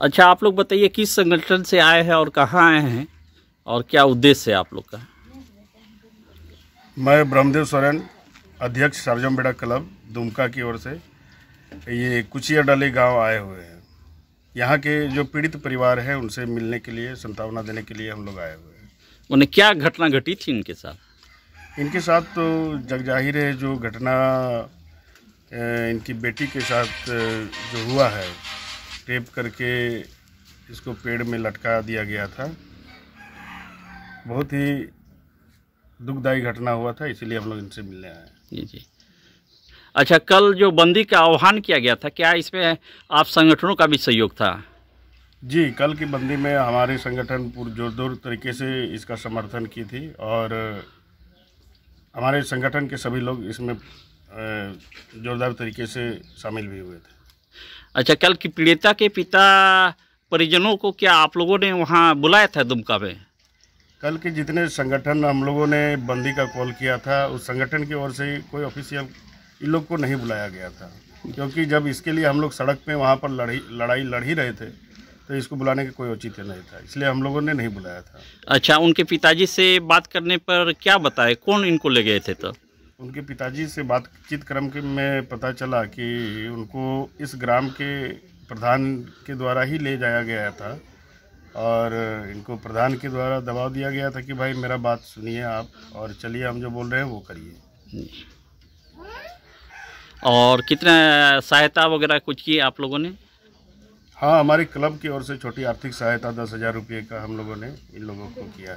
अच्छा आप लोग बताइए किस संगठन से आए हैं और कहाँ आए हैं और क्या उद्देश्य है आप लोग का मैं ब्रह्मदेव सोरेन अध्यक्ष सरजम बेड़ा क्लब दुमका की ओर से ये कुचिया डाली गांव आए हुए हैं यहाँ के जो पीड़ित परिवार हैं उनसे मिलने के लिए संतावना देने के लिए हम लोग आए हुए हैं उन्हें क्या घटना घटी थी इनके साथ इनके साथ तो जग जाहिर है जो घटना इनकी बेटी के साथ जो हुआ है टेप करके इसको पेड़ में लटका दिया गया था बहुत ही दुखदायी घटना हुआ था इसीलिए हम लोग इनसे मिलने आए जी जी अच्छा कल जो बंदी का आह्वान किया गया था क्या इसमें आप संगठनों का भी सहयोग था जी कल की बंदी में हमारे संगठन जोर तरीके से इसका समर्थन की थी और हमारे संगठन के सभी लोग इसमें जोरदार तरीके से शामिल भी हुए थे अच्छा कल की पीड़िता के पिता परिजनों को क्या आप लोगों ने वहाँ बुलाया था दुमका में कल के जितने संगठन हम लोगों ने बंदी का कॉल किया था उस संगठन की ओर से कोई ऑफिशियल इन लोग को नहीं बुलाया गया था क्योंकि जब इसके लिए हम लोग सड़क पे वहाँ पर लड़ी लड़ाई लड़ ही रहे थे तो इसको बुलाने का कोई औचित्य नहीं था इसलिए हम लोगों ने नहीं बुलाया था अच्छा उनके पिताजी से बात करने पर क्या बताए कौन इनको ले गए थे तब तो? उनके पिताजी से बातचीत क्रम के में पता चला कि उनको इस ग्राम के प्रधान के द्वारा ही ले जाया गया था और इनको प्रधान के द्वारा दबाव दिया गया था कि भाई मेरा बात सुनिए आप और चलिए हम जो बोल रहे हैं वो करिए और कितना सहायता वगैरह कुछ की आप लोगों ने हाँ हमारे क्लब की ओर से छोटी आर्थिक सहायता दस हज़ार रुपये का हम लोगों ने इन लोगों को किया है